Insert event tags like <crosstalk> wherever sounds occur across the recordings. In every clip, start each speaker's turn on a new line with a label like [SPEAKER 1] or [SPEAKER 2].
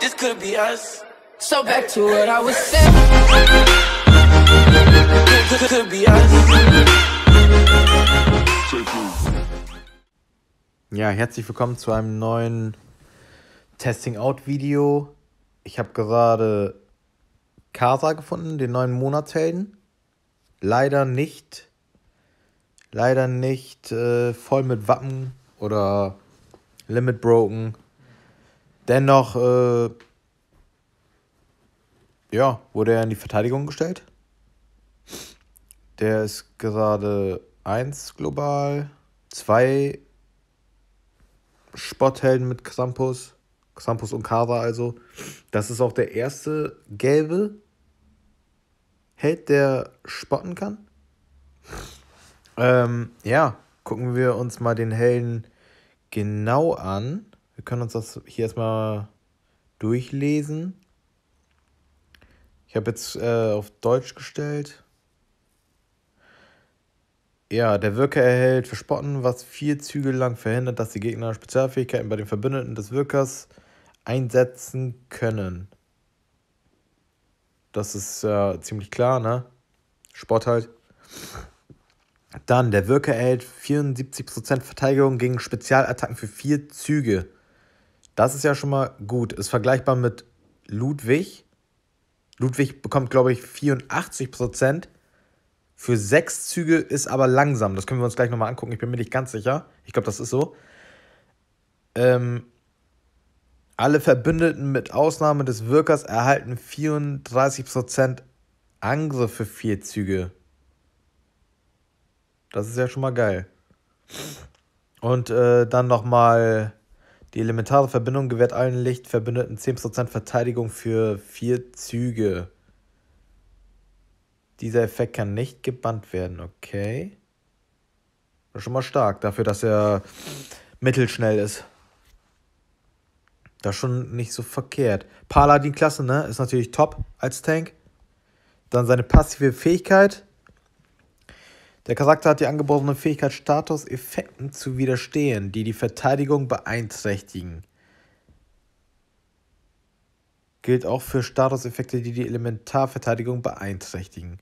[SPEAKER 1] this could be us. So back to what I was saying. Could, could be us. Ja, herzlich willkommen zu einem neuen Testing Out Video. Ich habe gerade Casa gefunden, den neuen Monatshelden. Leider nicht, leider nicht äh, voll mit Wappen oder Limit Broken Dennoch, äh, ja, wurde er in die Verteidigung gestellt. Der ist gerade 1 global, 2 Spotthelden mit Krampus, Krampus und Kara also. Das ist auch der erste gelbe Held, der spotten kann. Ähm, ja, gucken wir uns mal den Helden genau an. Wir können uns das hier erstmal durchlesen. Ich habe jetzt äh, auf Deutsch gestellt. Ja, der Wirker erhält Verspotten, was vier Züge lang verhindert, dass die Gegner Spezialfähigkeiten bei den Verbündeten des Wirkers einsetzen können. Das ist ja äh, ziemlich klar, ne? Sport halt. Dann, der Wirker erhält 74% Verteidigung gegen Spezialattacken für vier Züge. Das ist ja schon mal gut. Ist vergleichbar mit Ludwig. Ludwig bekommt, glaube ich, 84 Prozent. Für sechs Züge ist aber langsam. Das können wir uns gleich nochmal angucken. Ich bin mir nicht ganz sicher. Ich glaube, das ist so. Ähm, alle Verbündeten mit Ausnahme des Wirkers erhalten 34% Angriff für vier Züge. Das ist ja schon mal geil. Und äh, dann nochmal die elementare Verbindung gewährt allen Lichtverbündeten 10% Verteidigung für vier Züge. Dieser Effekt kann nicht gebannt werden, okay. Das ist schon mal stark, dafür, dass er mittelschnell ist. Das ist schon nicht so verkehrt. Paladin-Klasse, ne? Ist natürlich top als Tank. Dann seine passive Fähigkeit. Der Charakter hat die angeborene Fähigkeit, Status-Effekten zu widerstehen, die die Verteidigung beeinträchtigen. Gilt auch für Status-Effekte, die die Elementarverteidigung beeinträchtigen.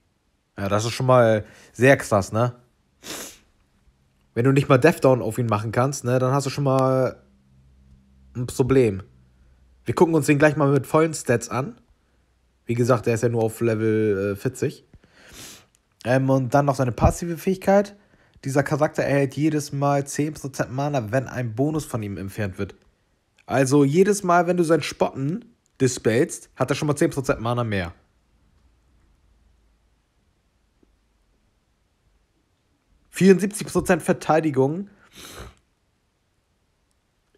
[SPEAKER 1] Ja, das ist schon mal sehr krass, ne? Wenn du nicht mal Deathdown auf ihn machen kannst, ne, dann hast du schon mal ein Problem. Wir gucken uns den gleich mal mit vollen Stats an. Wie gesagt, der ist ja nur auf Level 40. Äh, ähm, und dann noch seine passive Fähigkeit. Dieser Charakter erhält jedes Mal 10% Mana, wenn ein Bonus von ihm entfernt wird. Also jedes Mal, wenn du sein Spotten dispelst, hat er schon mal 10% Mana mehr. ...74% Verteidigung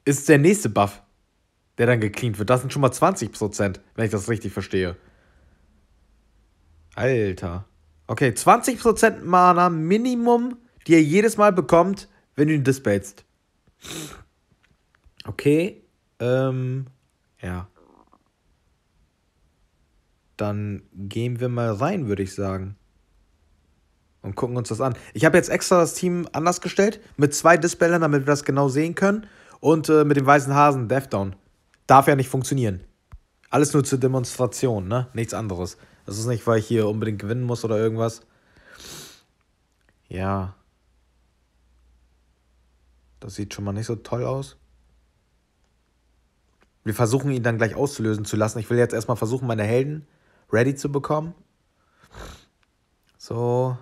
[SPEAKER 1] ist der nächste Buff, der dann gecleant wird. Das sind schon mal 20%, wenn ich das richtig verstehe. Alter. Okay, 20% Mana Minimum, die ihr jedes Mal bekommt, wenn du ihn dispelst. Okay, ähm, ja. Dann gehen wir mal rein, würde ich sagen. Und gucken uns das an. Ich habe jetzt extra das Team anders gestellt, mit zwei Dispellern, damit wir das genau sehen können. Und äh, mit dem weißen Hasen, Deathdown. Darf ja nicht funktionieren. Alles nur zur Demonstration, ne? Nichts anderes. Das ist nicht, weil ich hier unbedingt gewinnen muss oder irgendwas. Ja. Das sieht schon mal nicht so toll aus. Wir versuchen ihn dann gleich auszulösen zu lassen. Ich will jetzt erstmal versuchen, meine Helden ready zu bekommen. So.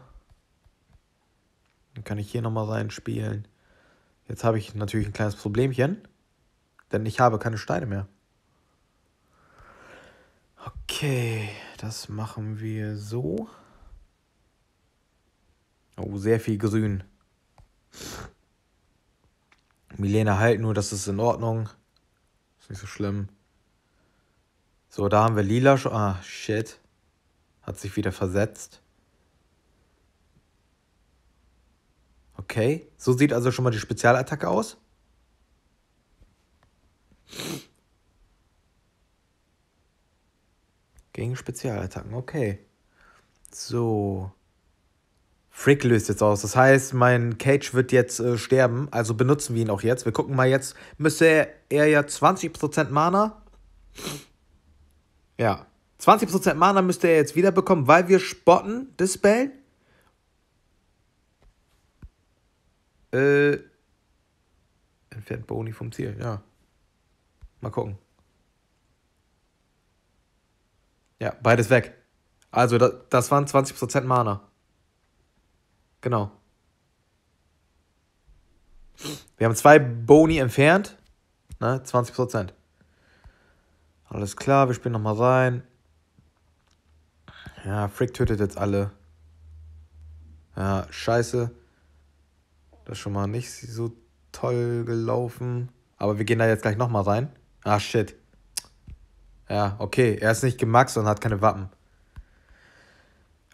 [SPEAKER 1] Dann kann ich hier nochmal reinspielen. Jetzt habe ich natürlich ein kleines Problemchen. Denn ich habe keine Steine mehr. Okay, das machen wir so. Oh, sehr viel Grün. Milena, halt nur, das ist in Ordnung. Ist nicht so schlimm. So, da haben wir lila schon. Ah, shit. Hat sich wieder versetzt. Okay, so sieht also schon mal die Spezialattacke aus. Okay. Gegen Spezialattacken, okay. So. Frick löst jetzt aus. Das heißt, mein Cage wird jetzt äh, sterben. Also benutzen wir ihn auch jetzt. Wir gucken mal jetzt. Müsste er, er ja 20% Mana. Ja. 20% Mana müsste er jetzt wieder bekommen, weil wir spotten, dispellen. Äh. Entfernt Boni vom Ziel, ja. Mal gucken. Ja, beides weg. Also das, das waren 20% Mana. Genau. Wir haben zwei Boni entfernt. Ne, 20%. Alles klar, wir spielen nochmal rein. Ja, Frick tötet jetzt alle. Ja, scheiße. Das ist schon mal nicht so toll gelaufen. Aber wir gehen da jetzt gleich nochmal rein. Ah, shit. Ja, okay, er ist nicht gemaxt und hat keine Wappen.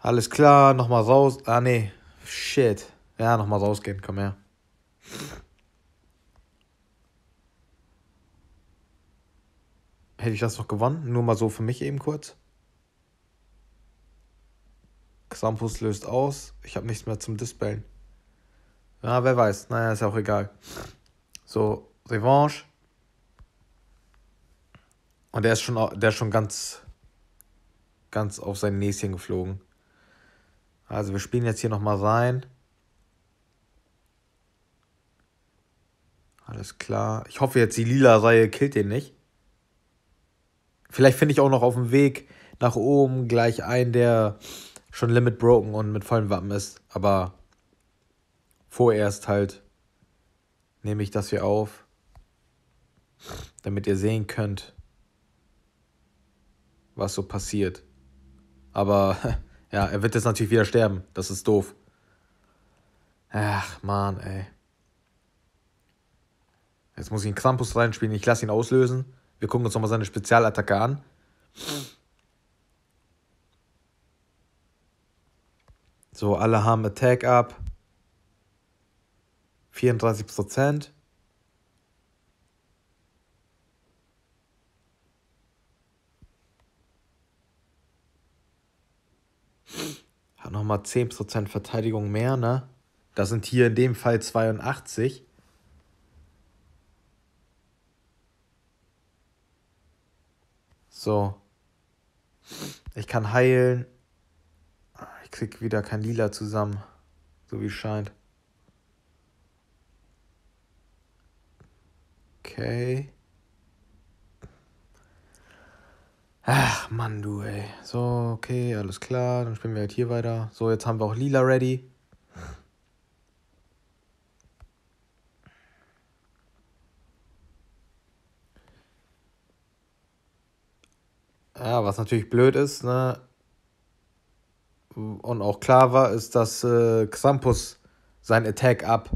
[SPEAKER 1] Alles klar, nochmal raus. Ah, nee. Shit. Ja, nochmal rausgehen, komm her. Hätte ich das noch gewonnen? Nur mal so für mich eben kurz. Xampus löst aus. Ich habe nichts mehr zum Dispellen. Ja, wer weiß. Naja, ist ja auch egal. So, Revanche. Und der ist schon, der ist schon ganz, ganz auf sein Näschen geflogen. Also wir spielen jetzt hier nochmal rein. Alles klar. Ich hoffe jetzt, die lila Reihe killt den nicht. Vielleicht finde ich auch noch auf dem Weg nach oben gleich einen, der schon Limit Broken und mit vollen Wappen ist. Aber vorerst halt nehme ich das hier auf, damit ihr sehen könnt, was so passiert. Aber <laughs> ja, er wird jetzt natürlich wieder sterben. Das ist doof. Ach, Mann, ey. Jetzt muss ich einen Krampus reinspielen. Ich lasse ihn auslösen. Wir gucken uns nochmal seine Spezialattacke an. So, alle haben Attack up. 34%. nochmal 10% Verteidigung mehr, ne? Das sind hier in dem Fall 82. So. Ich kann heilen. Ich krieg wieder kein Lila zusammen. So wie es scheint. Okay. Ach, Mann, du, ey. So, okay, alles klar. Dann spielen wir halt hier weiter. So, jetzt haben wir auch Lila ready. Ja, was natürlich blöd ist, ne? Und auch klar war, ist, dass äh, Xampus sein Attack-Up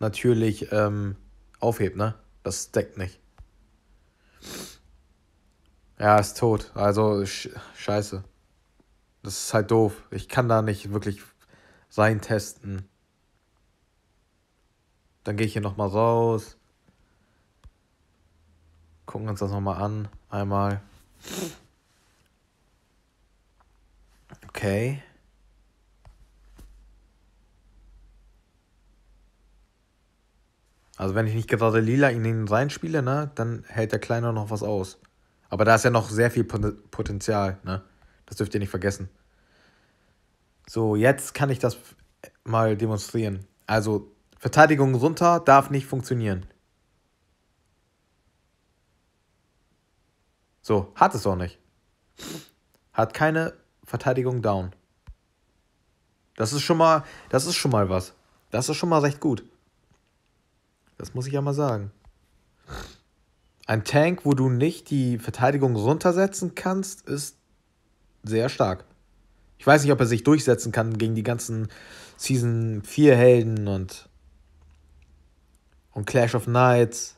[SPEAKER 1] natürlich ähm, aufhebt, ne? Das deckt nicht. Ja, ist tot. Also, scheiße. Das ist halt doof. Ich kann da nicht wirklich sein testen. Dann gehe ich hier nochmal raus. Gucken uns das nochmal an. Einmal. Okay. Also wenn ich nicht gerade lila in ihn reinspiele, ne, dann hält der Kleine noch was aus. Aber da ist ja noch sehr viel Potenzial, ne? Das dürft ihr nicht vergessen. So, jetzt kann ich das mal demonstrieren. Also, Verteidigung runter darf nicht funktionieren. So, hat es auch nicht. Hat keine Verteidigung down. Das ist schon mal, das ist schon mal was. Das ist schon mal recht gut. Das muss ich ja mal sagen. Ein Tank, wo du nicht die Verteidigung runtersetzen kannst, ist sehr stark. Ich weiß nicht, ob er sich durchsetzen kann gegen die ganzen Season 4 Helden und, und Clash of Knights.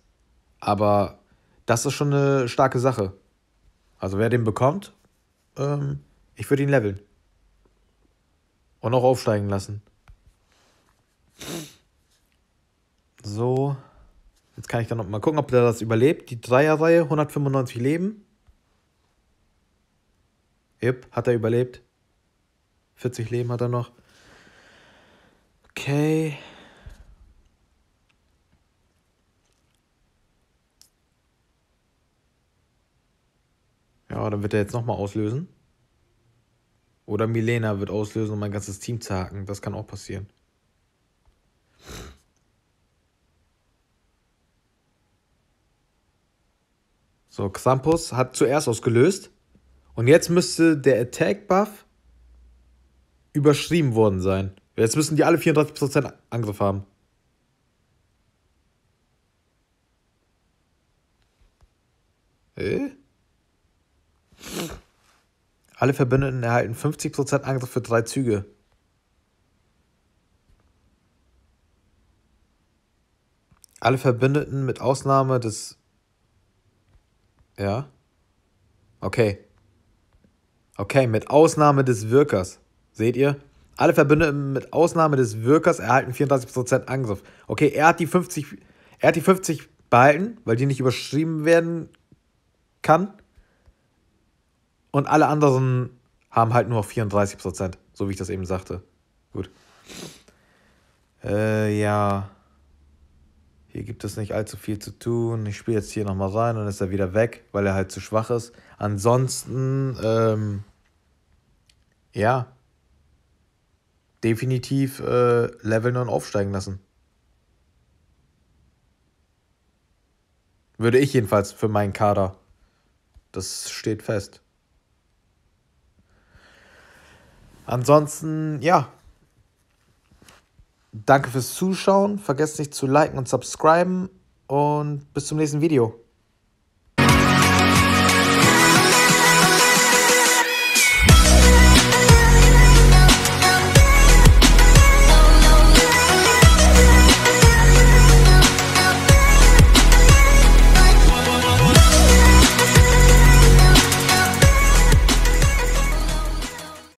[SPEAKER 1] Aber das ist schon eine starke Sache. Also wer den bekommt, ähm, ich würde ihn leveln. Und auch aufsteigen lassen. So. Jetzt kann ich dann noch mal gucken, ob der das überlebt. Die Dreierreihe, 195 Leben. Yep, hat er überlebt. 40 Leben hat er noch. Okay. Ja, dann wird er jetzt nochmal auslösen. Oder Milena wird auslösen, um mein ganzes Team zu hacken. Das kann auch passieren. So, Xampus hat zuerst ausgelöst. Und jetzt müsste der Attack-Buff überschrieben worden sein. Jetzt müssen die alle 34% Angriff haben. Äh? Alle Verbündeten erhalten 50% Angriff für drei Züge. Alle Verbündeten mit Ausnahme des ja. Okay. Okay, mit Ausnahme des Wirkers. Seht ihr? Alle Verbündeten mit Ausnahme des Wirkers erhalten 34% Angriff. Okay, er hat die 50. Er hat die 50 behalten, weil die nicht überschrieben werden kann. Und alle anderen haben halt nur 34%, so wie ich das eben sagte. Gut. Äh, ja hier gibt es nicht allzu viel zu tun. Ich spiele jetzt hier nochmal rein und ist er wieder weg, weil er halt zu schwach ist. Ansonsten, ähm, ja, definitiv äh, leveln und aufsteigen lassen. Würde ich jedenfalls für meinen Kader. Das steht fest. Ansonsten, ja, Danke fürs Zuschauen. Vergesst nicht zu liken und subscriben. Und bis zum nächsten Video.